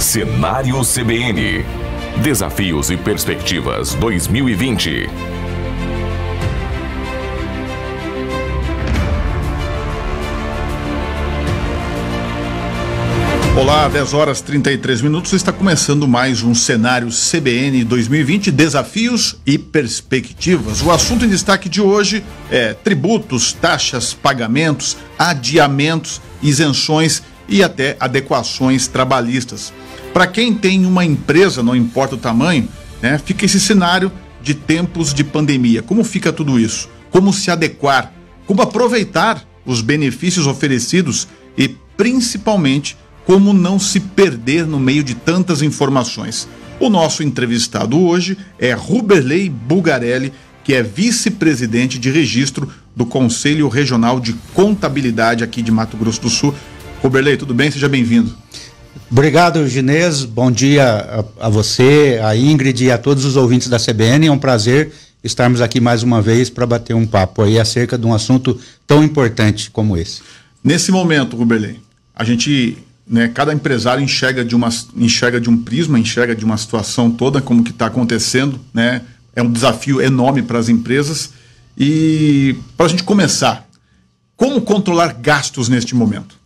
Cenário CBN Desafios e Perspectivas 2020. Olá, 10 horas 33 minutos. Está começando mais um cenário CBN 2020, desafios e perspectivas. O assunto em destaque de hoje é tributos, taxas, pagamentos, adiamentos, isenções e até adequações trabalhistas. Para quem tem uma empresa, não importa o tamanho, né, fica esse cenário de tempos de pandemia. Como fica tudo isso? Como se adequar? Como aproveitar os benefícios oferecidos e, principalmente, como não se perder no meio de tantas informações? O nosso entrevistado hoje é Ruberley Bugarelli, que é vice-presidente de registro do Conselho Regional de Contabilidade aqui de Mato Grosso do Sul. Ruberley, tudo bem? Seja bem-vindo. Obrigado, Ginês. Bom dia a, a, você, a Ingrid e a todos os ouvintes da CBN. É um prazer estarmos aqui mais uma vez para bater um papo aí acerca de um assunto tão importante como esse. Nesse momento, Ruberlin, a gente, né, cada empresário enxerga de, uma, enxerga de um prisma, enxerga de uma situação toda como que está acontecendo, né? É um desafio enorme para as empresas. E para a gente começar, como controlar gastos neste momento?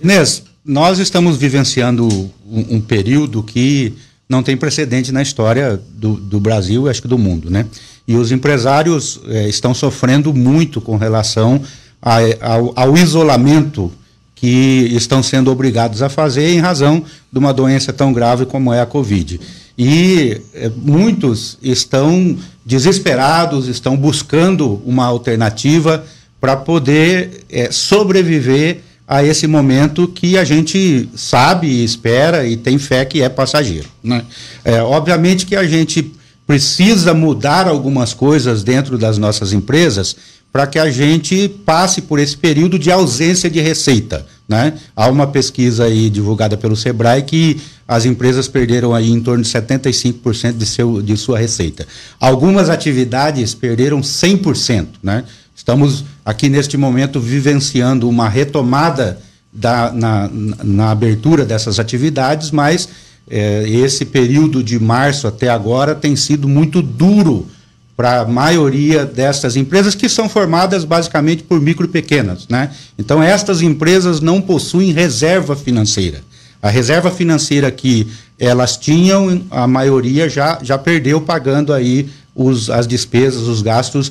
Inês, nós estamos vivenciando um, um, período que não tem precedente na história do, do Brasil e acho que do mundo, né? E os empresários eh, estão sofrendo muito com relação a, ao, ao, isolamento que estão sendo obrigados a fazer em razão de uma doença tão grave como é a Covid. E eh, muitos estão desesperados, estão buscando uma alternativa para poder eh, sobreviver a esse momento que a gente sabe, espera e tem fé que é passageiro. Né? É, obviamente que a gente precisa mudar algumas coisas dentro das nossas empresas para que a gente passe por esse período de ausência de receita. Né? Há uma pesquisa aí divulgada pelo Sebrae que as empresas perderam aí em torno de 75% de, seu, de sua receita. Algumas atividades perderam 100%. Né? Estamos aqui neste momento vivenciando uma retomada da, na, na abertura dessas atividades, mas é, esse período de março até agora tem sido muito duro para a maioria dessas empresas que são formadas basicamente por micro e pequenas, né? Então estas empresas não possuem reserva financeira. A reserva financeira que elas tinham, a maioria já, já perdeu pagando aí os, as despesas, os gastos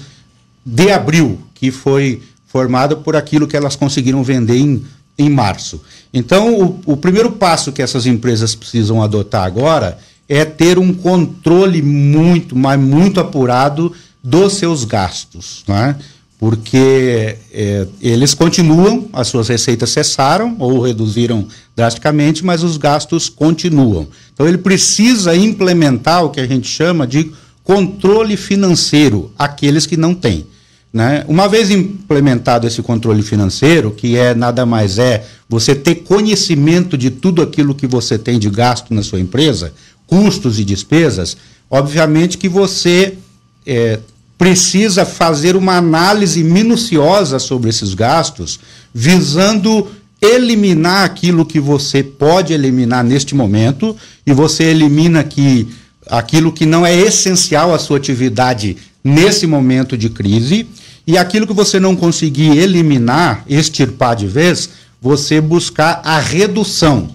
de abril que foi formada por aquilo que elas conseguiram vender em, em março. Então, o, o primeiro passo que essas empresas precisam adotar agora é ter um controle muito, mas muito apurado dos seus gastos, né? porque é, eles continuam, as suas receitas cessaram ou reduziram drasticamente, mas os gastos continuam. Então ele precisa implementar o que a gente chama de controle financeiro, aqueles que não têm. Né? Uma vez implementado esse controle financeiro, que é nada mais é você ter conhecimento de tudo aquilo que você tem de gasto na sua empresa, custos e despesas, obviamente que você é, precisa fazer uma análise minuciosa sobre esses gastos, visando eliminar aquilo que você pode eliminar neste momento, e você elimina que aquilo que não é essencial à sua atividade nesse momento de crise e aquilo que você não conseguir eliminar, extirpar de vez, você buscar a redução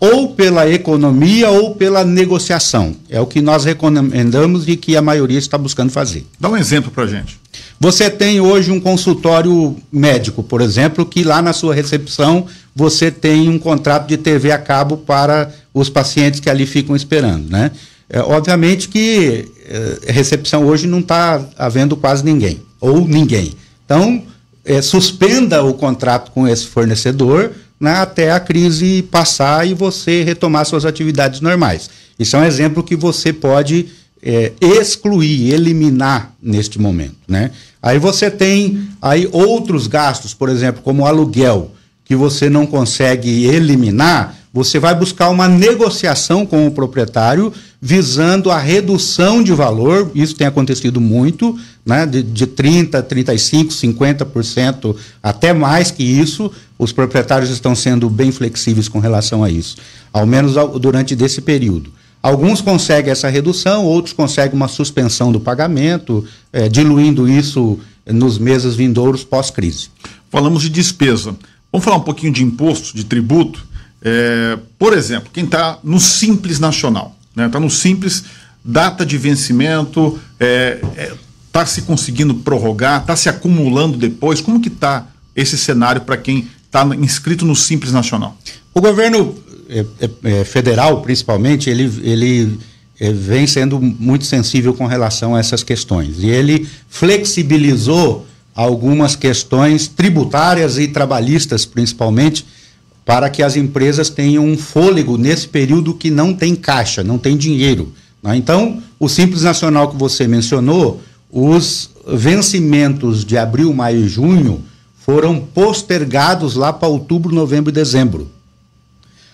ou pela economia ou pela negociação. É o que nós recomendamos e que a maioria está buscando fazer. Dá um exemplo para gente. Você tem hoje um consultório médico, por exemplo, que lá na sua recepção você tem um contrato de TV a cabo para os pacientes que ali ficam esperando, né? É, obviamente que é, recepção hoje não está havendo quase ninguém, ou ninguém. Então, é, suspenda o contrato com esse fornecedor né, até a crise passar e você retomar suas atividades normais. Isso é um exemplo que você pode é, excluir, eliminar neste momento. Né? Aí você tem aí outros gastos, por exemplo, como aluguel, que você não consegue eliminar, você vai buscar uma negociação com o proprietário visando a redução de valor, isso tem acontecido muito, né? de, de 30%, 35%, 50%, até mais que isso. Os proprietários estão sendo bem flexíveis com relação a isso, ao menos ao, durante desse período. Alguns conseguem essa redução, outros conseguem uma suspensão do pagamento, eh, diluindo isso nos meses vindouros pós-crise. Falamos de despesa. Vamos falar um pouquinho de imposto, de tributo. É, por exemplo, quem está no Simples Nacional, está né? Tá no Simples, data de vencimento, está é, é tá se conseguindo prorrogar, está se acumulando depois, como que está esse cenário para quem está inscrito no Simples Nacional? O governo é, é, federal, principalmente, ele, ele vem sendo muito sensível com relação a essas questões. E ele flexibilizou algumas questões tributárias e trabalhistas, principalmente, para que as empresas tenham um fôlego nesse período que não tem caixa, não tem dinheiro. Né? Então, o Simples Nacional que você mencionou, os vencimentos de abril, maio e junho foram postergados lá para outubro, novembro e dezembro.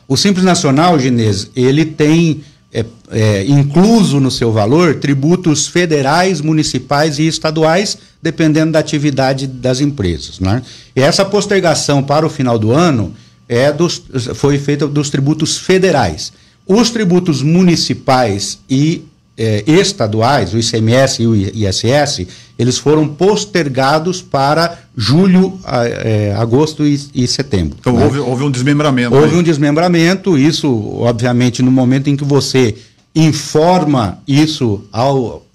O Simples Nacional, Ginês, ele tem é, é, incluso no seu valor tributos federais, municipais e estaduais, dependendo da atividade das empresas. Né? E essa postergação para o final do ano é dos, foi feita dos tributos federais. Os tributos municipais e eh, estaduais, o ICMS e o ISS, eles foram postergados para julho, eh, agosto e, e, setembro. Então né? houve, houve, um desmembramento. Houve aí. um desmembramento, isso, obviamente, no momento em que você informa isso à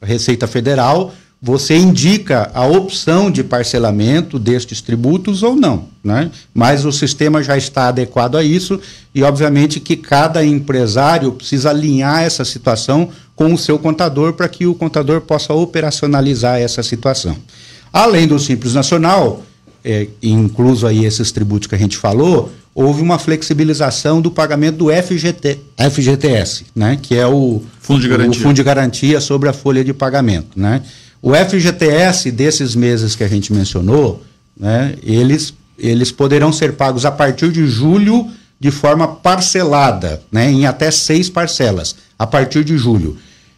Receita Federal, você indica a opção de parcelamento destes tributos ou não, né? Mas o sistema já está adequado a isso e obviamente que cada empresário precisa alinhar essa situação com o seu contador para que o contador possa operacionalizar essa situação. Além do Simples Nacional, é, incluso aí esses tributos que a gente falou, houve uma flexibilização do pagamento do FGT, FGTS, né? Que é o Fundo de Garantia, o Fundo de Garantia sobre a folha de pagamento, né? O FGTS desses meses que a gente mencionou, né, eles, eles poderão ser pagos a partir de julho de forma parcelada, né, em até seis parcelas, a partir de julho.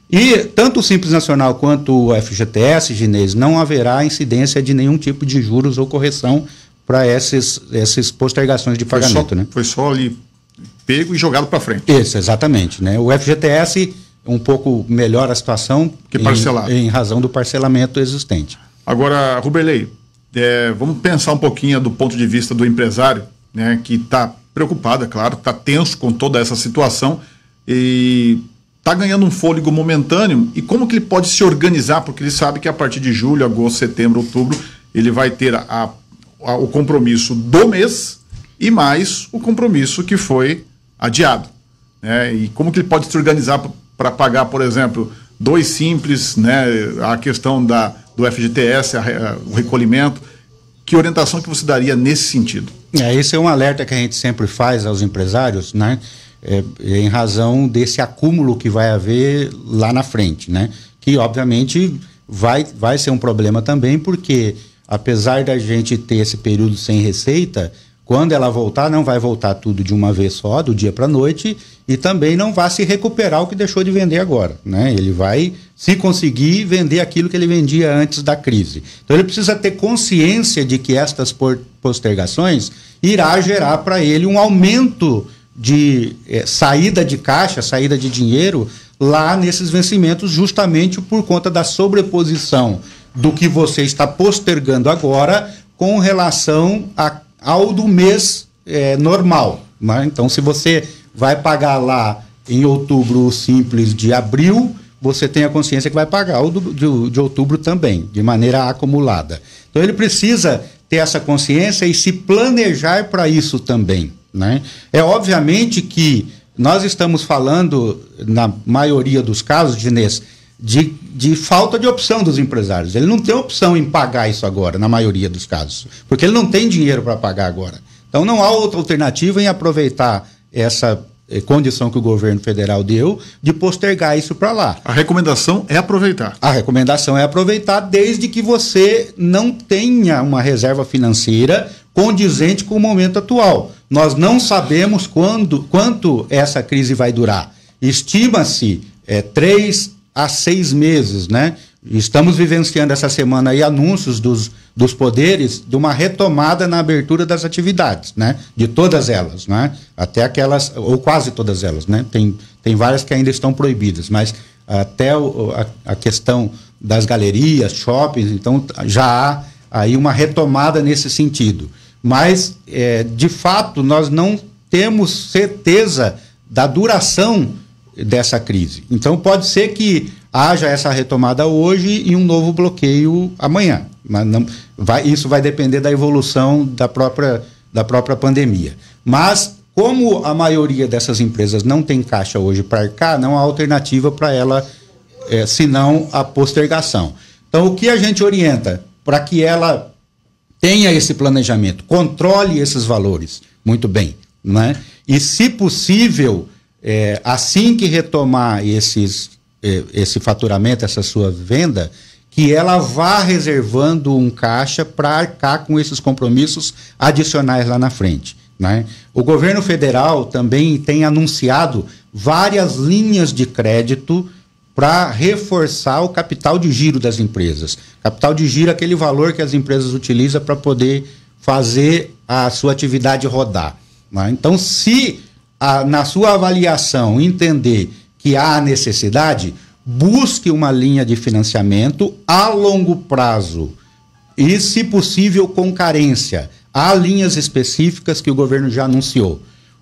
E tanto o Simples Nacional quanto o FGTS chinês não haverá incidência de nenhum tipo de juros ou correção para essas, essas postergações de pagamento. Foi só, né? foi só ali pego e jogado para frente. Isso, exatamente. Né? O FGTS um pouco melhor a situação que parcelar Em, em razão do parcelamento existente. Agora, Ruberlei, é, vamos pensar um pouquinho do ponto de vista do empresário, né, que está preocupado, é claro, está tenso com toda essa situação e está ganhando um fôlego momentâneo. E como que ele pode se organizar? Porque ele sabe que a partir de julho, agosto, setembro, outubro, ele vai ter a, a, o compromisso do mês e mais o compromisso que foi adiado. Né? E como que ele pode se organizar para pagar, por exemplo, dois simples, né, a questão da, do FGTS, a, a, o recolhimento. Que orientação que você daria nesse sentido? É, esse é um alerta que a gente sempre faz aos empresários, né? É, é, em razão desse acúmulo que vai haver lá na frente, né? Que obviamente vai, vai ser um problema também, porque apesar da gente ter esse período sem receita, quando ela voltar, não vai voltar tudo de uma vez só, do dia para a noite, e também não vai se recuperar o que deixou de vender agora. Né? Ele vai, se conseguir, vender aquilo que ele vendia antes da crise. Então ele precisa ter consciência de que estas postergações irá gerar para ele um aumento de é, saída de caixa, saída de dinheiro lá nesses vencimentos, justamente por conta da sobreposição do que você está postergando agora com relação a ao do mês é, normal. Né? Então, se você vai pagar lá em outubro o simples de abril, você tem a consciência que vai pagar o do, de, de outubro também, de maneira acumulada. Então, ele precisa ter essa consciência e se planejar para isso também. Né? É obviamente que nós estamos falando, na maioria dos casos, Ginês, de, de falta de opção dos empresários. Ele não tem opção em pagar isso agora, na maioria dos casos, porque ele não tem dinheiro para pagar agora. Então não há outra alternativa em aproveitar essa eh, condição que o governo federal deu de postergar isso para lá. A recomendação é aproveitar. A recomendação é aproveitar desde que você não tenha uma reserva financeira condizente com o momento atual. Nós não sabemos quando, quanto essa crise vai durar. Estima-se é, três há seis meses, né? Estamos vivenciando essa semana aí anúncios dos, dos poderes de uma retomada na abertura das atividades, né? De todas elas, né? Até aquelas, ou quase todas elas, né? Tem, tem várias que ainda estão proibidas, mas até o, a, a questão das galerias, shoppings, então já há aí uma retomada nesse sentido. Mas, é, de fato, nós não temos certeza da duração dessa crise. Então pode ser que haja essa retomada hoje e um novo bloqueio amanhã, mas não vai, isso vai depender da evolução da própria da própria pandemia. Mas como a maioria dessas empresas não tem caixa hoje para arcar, não há alternativa para ela é, senão a postergação. Então o que a gente orienta para que ela tenha esse planejamento, controle esses valores muito bem, né? E se possível, é, assim que retomar esses, é, esse faturamento, essa sua venda, que ela vá reservando um caixa para arcar com esses compromissos adicionais lá na frente. Né? O governo federal também tem anunciado várias linhas de crédito para reforçar o capital de giro das empresas. Capital de giro é aquele valor que as empresas utilizam para poder fazer a sua atividade rodar. Né? Então, se a, na sua avaliação, entender que há necessidade, busque uma linha de financiamento a longo prazo e, se possível, com carência. Há linhas específicas que o governo já anunciou.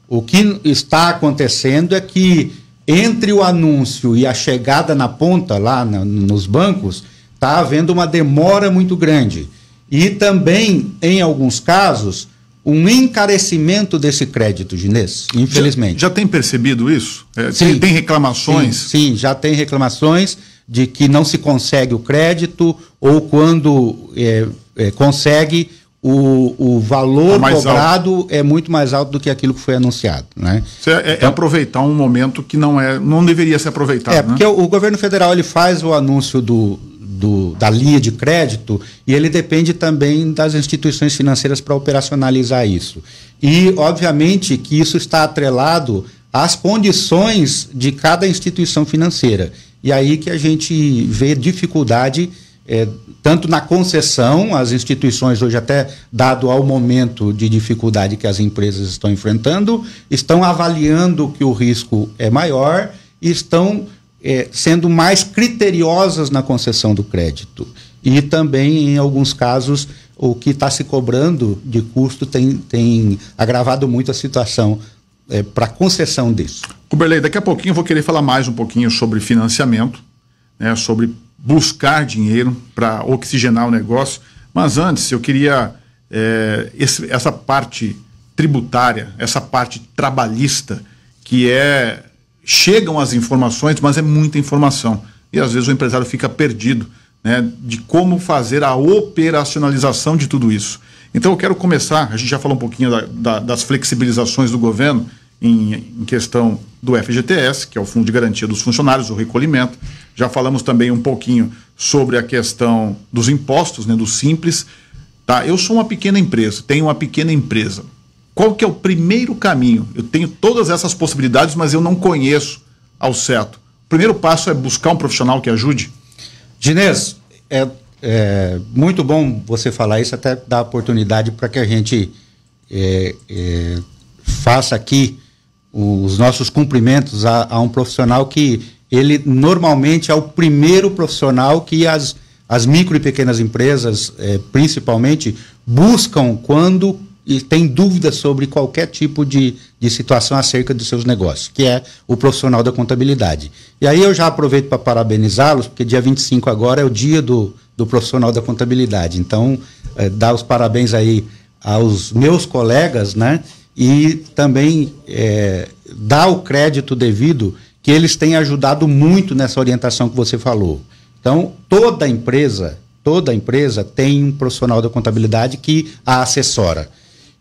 O que está acontecendo é que entre o anúncio e a chegada na ponta, lá na, nos bancos, está havendo uma demora muito grande. E também, em alguns casos, um encarecimento desse crédito, Ginês, infelizmente. Já, já tem percebido isso? É, sim, tem, tem reclamações? Sim, sim, já tem reclamações de que não se consegue o crédito ou quando é, é, consegue, o, o valor tá cobrado alto. é muito mais alto do que aquilo que foi anunciado. Né? É, é, é, então, é, aproveitar um momento que não é, não deveria ser aproveitado. É, né? porque o, o, governo federal ele faz o anúncio do, do, da linha de crédito e ele depende também das instituições financeiras para operacionalizar isso. E, obviamente, que isso está atrelado às condições de cada instituição financeira. E aí que a gente vê dificuldade. É, tanto na concessão, as instituições hoje, até dado ao momento de dificuldade que as empresas estão enfrentando, estão avaliando que o risco é maior e estão é, sendo mais criteriosas na concessão do crédito. E também, em alguns casos, o que está se cobrando de custo tem, tem agravado muito a situação é, para concessão disso. Cuberley, daqui a pouquinho eu vou querer falar mais um pouquinho sobre financiamento, né, sobre buscar dinheiro para oxigenar o negócio. Mas antes, eu queria é, esse, essa parte tributária, essa parte trabalhista, que é chegam as informações, mas é muita informação. E às vezes o empresário fica perdido né, de como fazer a operacionalização de tudo isso. Então eu quero começar, a gente já falou um pouquinho da, da, das flexibilizações do governo em, em questão do FGTS, que é o Fundo de Garantia dos Funcionários, o recolhimento. Já falamos também um pouquinho sobre a questão dos impostos, né, do simples. Tá? Eu sou uma pequena empresa, tenho uma pequena empresa. Qual que é o primeiro caminho? Eu tenho todas essas possibilidades, mas eu não conheço ao certo. O primeiro passo é buscar um profissional que ajude? Ginês, é, é muito bom você falar isso, até dar oportunidade para que a gente é, é, faça aqui os nossos cumprimentos a, a, um profissional que ele normalmente é o primeiro profissional que as, as micro e pequenas empresas, é, principalmente, buscam quando e tem dúvidas sobre qualquer tipo de, de situação acerca dos seus negócios, que é o profissional da contabilidade. E aí eu já aproveito para parabenizá-los, porque dia 25 agora é o dia do, do profissional da contabilidade. Então, é, dar os parabéns aí aos meus colegas, né? E também é, dar o crédito devido que eles têm ajudado muito nessa orientação que você falou. Então, toda empresa, toda empresa tem um profissional da contabilidade que a assessora.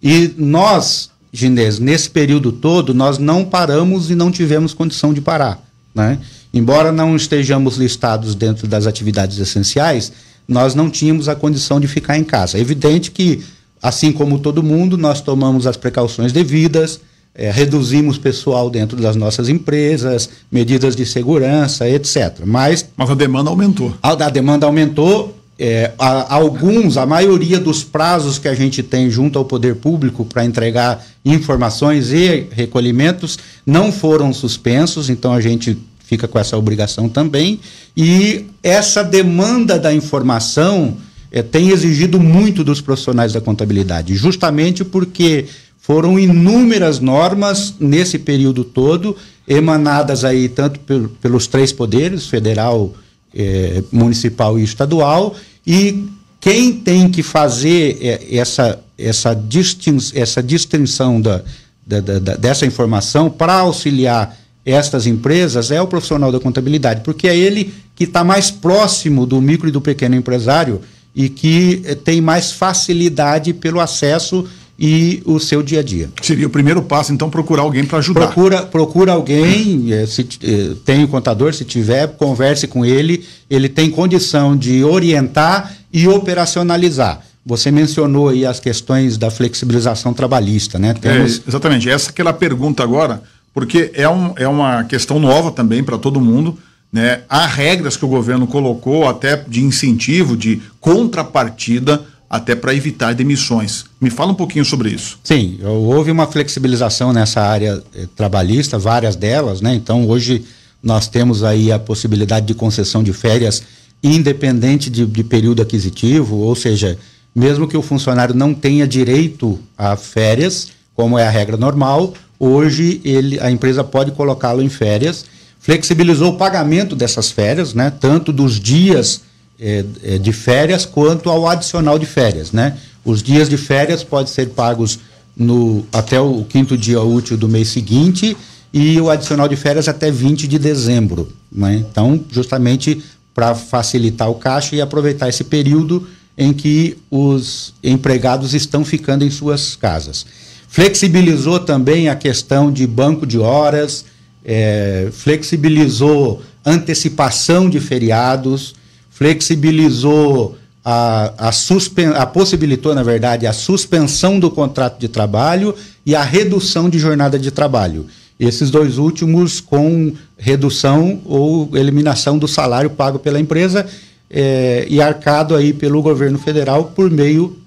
E nós, Ginés, nesse período todo, nós não paramos e não tivemos condição de parar. Né? Embora não estejamos listados dentro das atividades essenciais, nós não tínhamos a condição de ficar em casa. É evidente que, assim como todo mundo, nós tomamos as precauções devidas, é, reduzimos pessoal dentro das nossas empresas, medidas de segurança, etc. Mas, Mas a demanda aumentou. A, a demanda aumentou é, a, alguns, a maioria dos prazos que a gente tem junto ao poder público para entregar informações e recolhimentos não foram suspensos, então a gente fica com essa obrigação também. E essa demanda da informação é, tem exigido muito dos profissionais da contabilidade, justamente porque foram inúmeras normas nesse período todo, emanadas aí tanto pelos três poderes, federal, é, municipal e estadual, e quem tem que fazer é, essa, essa, distin essa distinção da, da, da, dessa informação para auxiliar estas empresas é o profissional da contabilidade, porque é ele que está mais próximo do micro e do pequeno empresário e que é, tem mais facilidade pelo acesso e o seu dia a dia. Seria o primeiro passo, então, procurar alguém para ajudar. Procura, procura alguém, eh, se, eh, tem o contador, se tiver, converse com ele, ele tem condição de orientar e operacionalizar. Você mencionou aí as questões da flexibilização trabalhista, né? É, Temos... É, exatamente, essa que aquela é pergunta agora, porque é, um, é uma questão nova também para todo mundo, né? Há regras que o governo colocou até de incentivo, de contrapartida até para evitar demissões. Me fala um pouquinho sobre isso. Sim, houve uma flexibilização nessa área eh, trabalhista, várias delas, né? Então hoje nós temos aí a possibilidade de concessão de férias independente de, de período aquisitivo, ou seja, mesmo que o funcionário não tenha direito a férias, como é a regra normal, hoje ele, a empresa pode colocá-lo em férias. Flexibilizou o pagamento dessas férias, né? Tanto dos dias é, é, de férias quanto ao adicional de férias, né? Os dias de férias podem ser pagos no, até o quinto dia útil do mês seguinte e o adicional de férias até 20 de dezembro. Né? Então, justamente para facilitar o caixa e aproveitar esse período em que os empregados estão ficando em suas casas. Flexibilizou também a questão de banco de horas, é, flexibilizou antecipação de feriados, flexibilizou a, a, suspen a possibilitou, na verdade, a suspensão do contrato de trabalho e a redução de jornada de trabalho. Esses dois últimos com redução ou eliminação do salário pago pela empresa é, e arcado aí pelo governo federal por meio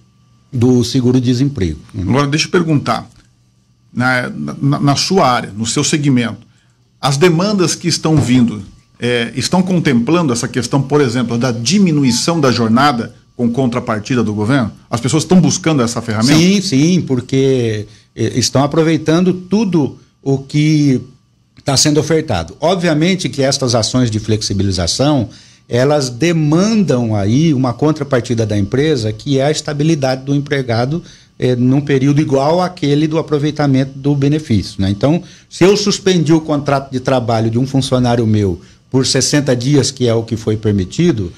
do seguro-desemprego. Agora, deixa eu perguntar. Na, na, na sua área, no seu segmento, as demandas que estão vindo é, estão contemplando essa questão, por exemplo, da diminuição da jornada com contrapartida do governo? As pessoas estão buscando essa ferramenta? Sim, sim, porque é, estão aproveitando tudo o que está sendo ofertado. Obviamente que estas ações de flexibilização elas demandam aí uma contrapartida da empresa que é a estabilidade do empregado eh, num período igual àquele do aproveitamento do benefício. Né? Então, se eu suspendi o contrato de trabalho de um funcionário meu por 60 dias, que é o que foi permitido,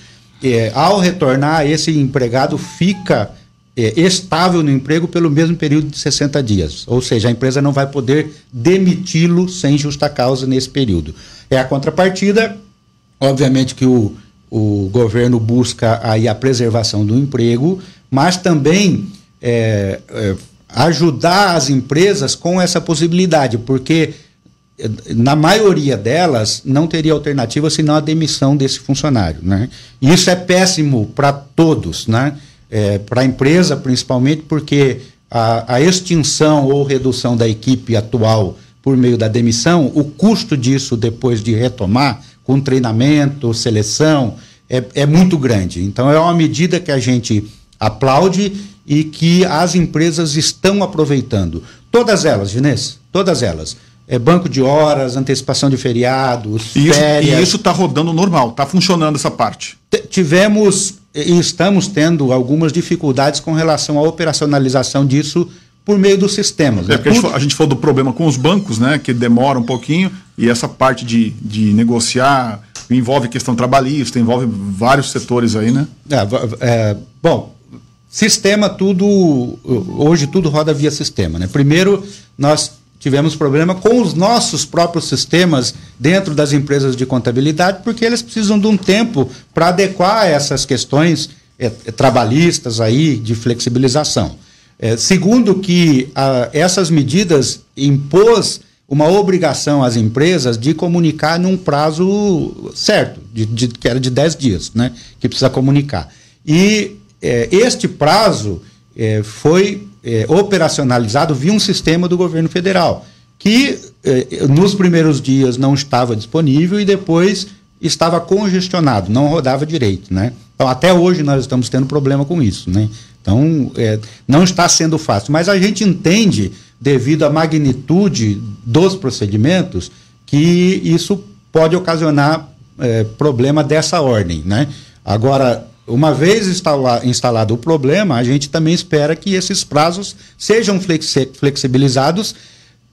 é, ao retornar, esse empregado fica é, estável no emprego pelo mesmo período de 60 dias. Ou seja, a empresa não vai poder demiti-lo sem justa causa nesse período. É a contrapartida, obviamente que o, o governo busca aí a preservação do emprego, mas também é, é ajudar as empresas com essa possibilidade, porque na maioria delas, não teria alternativa senão a demissão desse funcionário. Né? Isso é péssimo para todos, né? É, para a empresa principalmente, porque a, a, extinção ou redução da equipe atual por meio da demissão, o custo disso depois de retomar, com treinamento, seleção, é, é muito grande. Então, é uma medida que a gente aplaude e que as empresas estão aproveitando. Todas elas, Ginês, todas elas é, banco de horas, antecipação de feriados, e férias. Isso, e isso está rodando normal, está funcionando essa parte. T tivemos e estamos tendo algumas dificuldades com relação à operacionalização disso por meio dos sistemas. É, né? a gente falou do problema com os bancos, né, que demora um pouquinho, e essa parte de, de negociar envolve questão trabalhista, envolve vários setores aí, né? É, é, bom, sistema tudo, hoje tudo roda via sistema, né? Primeiro, nós tivemos problema com os nossos próprios sistemas dentro das empresas de contabilidade, porque eles precisam de um tempo para adequar essas questões é, trabalhistas aí de flexibilização. É, segundo que a, ah, essas medidas impôs uma obrigação às empresas de comunicar num prazo certo, de, de, que era de 10 dias, né, que precisa comunicar. E é, este prazo foi é, operacionalizado via um sistema do governo federal, que é, nos primeiros dias não estava disponível e depois estava congestionado, não rodava direito, né? Então, até hoje nós estamos tendo problema com isso, né? Então, é, não está sendo fácil, mas a gente entende, devido à magnitude dos procedimentos, que isso pode ocasionar é, problema dessa ordem, né? Agora, uma vez instalado o problema, a gente também espera que esses prazos sejam flexibilizados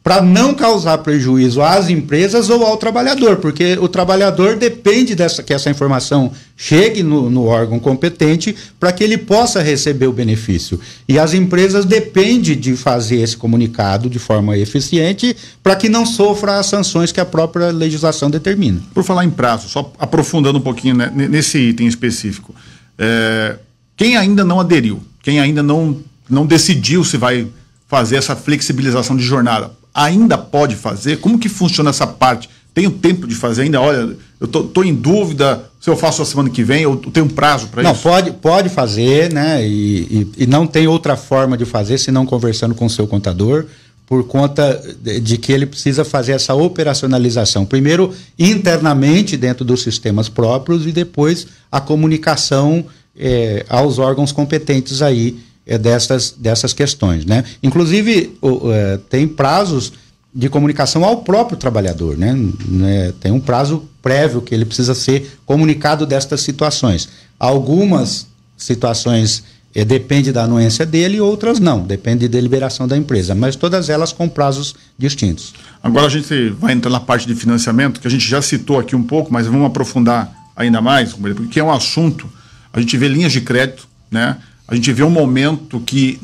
para não causar prejuízo às empresas ou ao trabalhador, porque o trabalhador depende dessa, que essa informação chegue no, no órgão competente para que ele possa receber o benefício. E as empresas dependem de fazer esse comunicado de forma eficiente para que não sofra as sanções que a própria legislação determina. Por falar em prazo, só aprofundando um pouquinho né, nesse item específico. É, quem ainda não aderiu, quem ainda não, não decidiu se vai fazer essa flexibilização de jornada, ainda pode fazer? Como que funciona essa parte? Tenho tempo de fazer ainda? Olha, eu tô, tô em dúvida se eu faço a semana que vem, eu tenho um prazo para isso? Não, pode, pode fazer, né? E, e, e não tem outra forma de fazer senão conversando com o seu contador por conta de que ele precisa fazer essa operacionalização. Primeiro, internamente, dentro dos sistemas próprios, e depois a comunicação é, aos órgãos competentes aí é, dessas, dessas questões. Né? Inclusive, o, é, tem prazos de comunicação ao próprio trabalhador. Né? né? Tem um prazo prévio que ele precisa ser comunicado destas situações. Algumas situações é, depende da anuência dele e outras não, depende de deliberação da empresa, mas todas elas com prazos distintos. Agora a gente vai entrar na parte de financiamento, que a gente já citou aqui um pouco, mas vamos aprofundar ainda mais, porque é um assunto, a gente vê linhas de crédito, né? a gente vê um momento que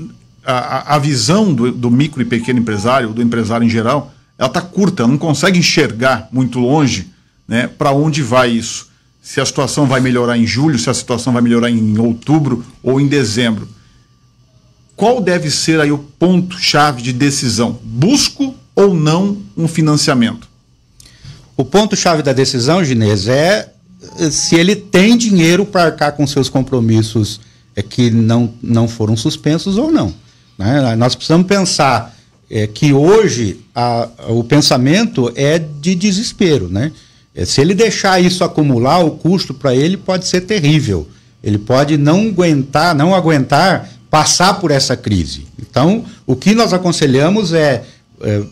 a, a visão do, do, micro e pequeno empresário, do empresário em geral, ela está curta, não consegue enxergar muito longe né, para onde vai isso se a situação vai melhorar em julho, se a situação vai melhorar em outubro ou em dezembro. Qual deve ser aí o ponto-chave de decisão? Busco ou não um financiamento? O ponto-chave da decisão, Ginês, é eh, se ele tem dinheiro para arcar com seus compromissos é, que não, não foram suspensos ou não. Né? Nós precisamos pensar é, que hoje a, o pensamento é de desespero, né? É, se ele deixar isso acumular, o custo para ele pode ser terrível. Ele pode não aguentar, não aguentar passar por essa crise. Então, o que nós aconselhamos é, é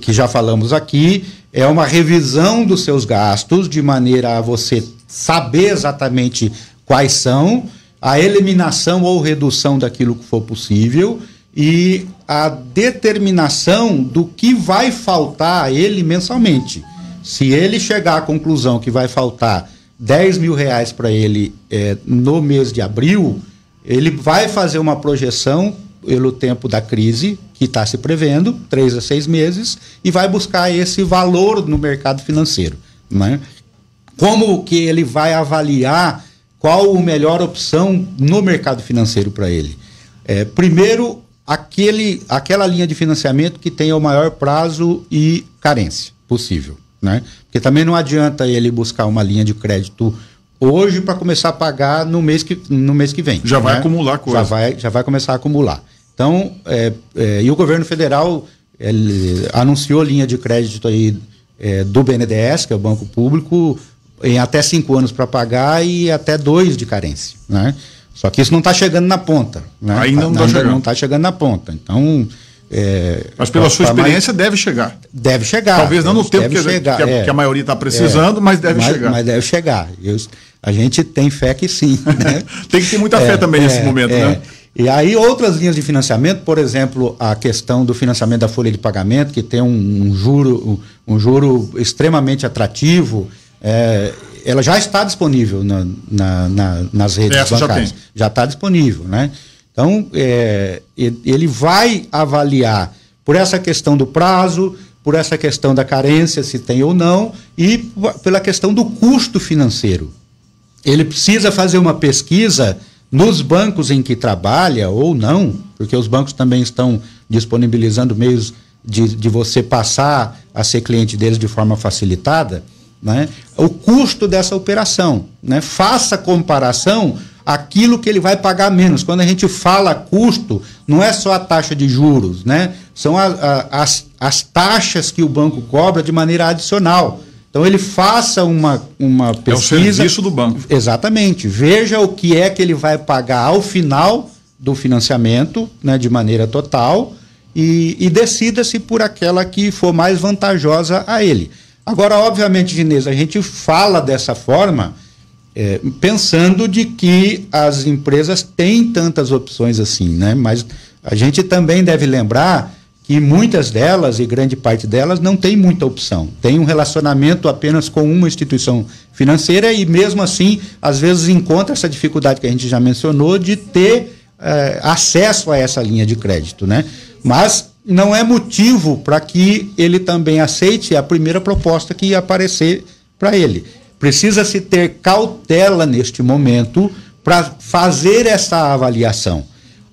que já falamos aqui, é uma revisão dos seus gastos de maneira a você saber exatamente quais são, a eliminação ou redução daquilo que for possível e a determinação do que vai faltar a ele mensalmente. Se ele chegar à conclusão que vai faltar 10 mil reais para ele é, no mês de abril, ele vai fazer uma projeção pelo tempo da crise, que está se prevendo, três a seis meses, e vai buscar esse valor no mercado financeiro. Né? Como que ele vai avaliar qual a melhor opção no mercado financeiro para ele? É, primeiro, aquele, aquela linha de financiamento que tenha o maior prazo e carência possível né? Porque também não adianta ele buscar uma linha de crédito hoje para começar a pagar no mês que, no mês que vem. Já né? vai acumular coisa. Já vai, já vai começar a acumular. Então, é, é, e o governo federal anunciou linha de crédito aí é, do BNDES, que é o Banco Público, em até cinco anos para pagar e até dois de carência, né? Só que isso não está chegando na ponta. Né? Ainda não está chegando. Não está chegando na ponta. Então, é, Mas pela sua experiência mais... deve chegar. Deve chegar. Talvez não no tempo que, chegar, que, a, é, que, a, maioria está precisando, é, mas deve mas, chegar. Mas deve chegar. Eu, a gente tem fé que sim. Né? tem que ter muita fé é, também nesse é, momento, é. né? E aí outras linhas de financiamento, por exemplo, a questão do financiamento da folha de pagamento, que tem um, um juro, um, um, juro extremamente atrativo, ela já está disponível na, na, na, nas redes Essa bancárias. Já está disponível, né? Então, é, ele vai avaliar por essa questão do prazo, por essa questão da carência, se tem ou não, e pela questão do custo financeiro. Ele precisa fazer uma pesquisa nos bancos em que trabalha ou não, porque os bancos também estão disponibilizando meios de, de você passar a ser cliente deles de forma facilitada, né? o custo dessa operação. Né? Faça comparação aquilo que ele vai pagar menos. Quando a gente fala custo, não é só a taxa de juros, né? São a, a, as, as taxas que o banco cobra de maneira adicional. Então ele faça uma, uma pesquisa. É o serviço do banco. Exatamente. Veja o que é que ele vai pagar ao final do financiamento, né, de maneira total, e, e decida-se por aquela que for mais vantajosa a ele. Agora, obviamente, Ginês, a gente fala dessa forma é, pensando de que as empresas têm tantas opções assim, né? Mas a gente também deve lembrar que muitas delas e grande parte delas não tem muita opção. Tem um relacionamento apenas com uma instituição financeira e mesmo assim, às vezes encontra essa dificuldade que a gente já mencionou de ter é, acesso a essa linha de crédito, né? Mas não é motivo para que ele também aceite a primeira proposta que aparecer para ele. Precisa-se ter cautela neste momento para fazer essa avaliação.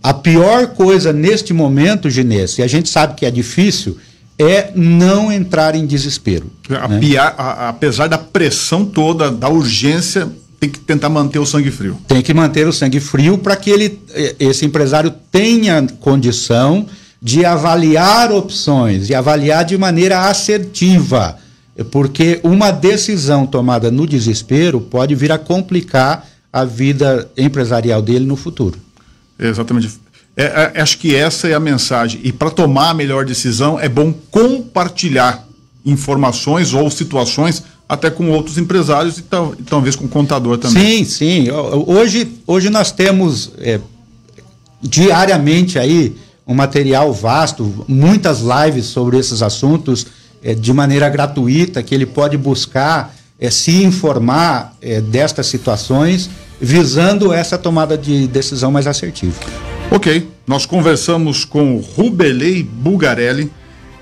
A pior coisa neste momento, Ginés, e a gente sabe que é difícil, é não entrar em desespero. A, né? a, apesar da pressão toda, da urgência, tem que tentar manter o sangue frio. Tem que manter o sangue frio para que ele, esse empresário tenha condição de avaliar opções e avaliar de maneira assertiva é porque uma decisão tomada no desespero pode vir a complicar a vida empresarial dele no futuro. Exatamente. É, é, acho que essa é a mensagem. E para tomar a melhor decisão, é bom compartilhar informações ou situações até com outros empresários e, tal, e talvez com contador também. Sim, sim. Hoje, hoje nós temos é, diariamente aí um material vasto, muitas lives sobre esses assuntos é, de maneira gratuita, que ele pode buscar é, se informar é, destas situações, visando essa tomada de decisão mais assertiva. Ok, nós conversamos com Rubelei Bugarelli,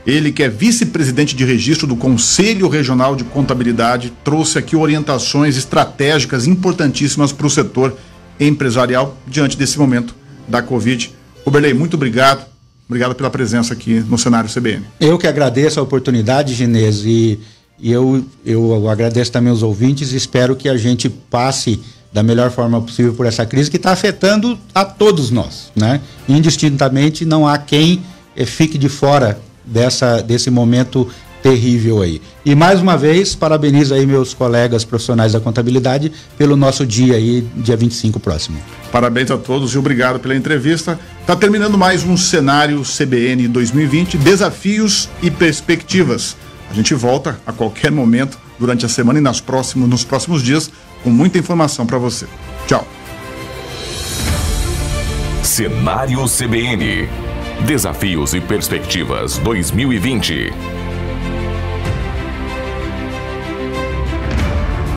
ele que é vice-presidente de registro do Conselho Regional de Contabilidade, trouxe aqui orientações estratégicas importantíssimas para o setor empresarial diante desse momento da Covid. Rubelei, muito obrigado Obrigado pela presença aqui no cenário CBN. Eu que agradeço a oportunidade, Ginês, e, e eu, eu agradeço também os ouvintes e espero que a gente passe da melhor forma possível por essa crise que está afetando a todos nós, né? Indistintamente, não há quem eh, fique de fora dessa, desse momento terrível aí. E mais uma vez, parabenizo aí meus colegas profissionais da contabilidade pelo nosso dia aí, dia 25 próximo. Parabéns a todos e obrigado pela entrevista. está terminando mais um cenário CBN 2020, desafios e perspectivas. A gente volta a qualquer momento durante a semana e nas próximos, nos próximos dias com muita informação para você. Tchau. Cenário CBN. Desafios e perspectivas 2020.